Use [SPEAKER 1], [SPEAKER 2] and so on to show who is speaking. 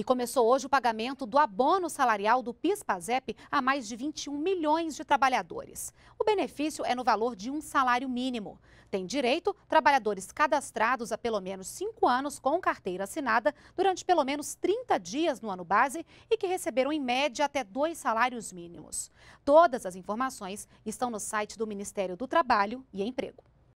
[SPEAKER 1] E começou hoje o pagamento do abono salarial do PIS-PASEP a mais de 21 milhões de trabalhadores. O benefício é no valor de um salário mínimo. Tem direito trabalhadores cadastrados há pelo menos 5 anos com carteira assinada durante pelo menos 30 dias no ano base e que receberam em média até dois salários mínimos. Todas as informações estão no site do Ministério do Trabalho e Emprego.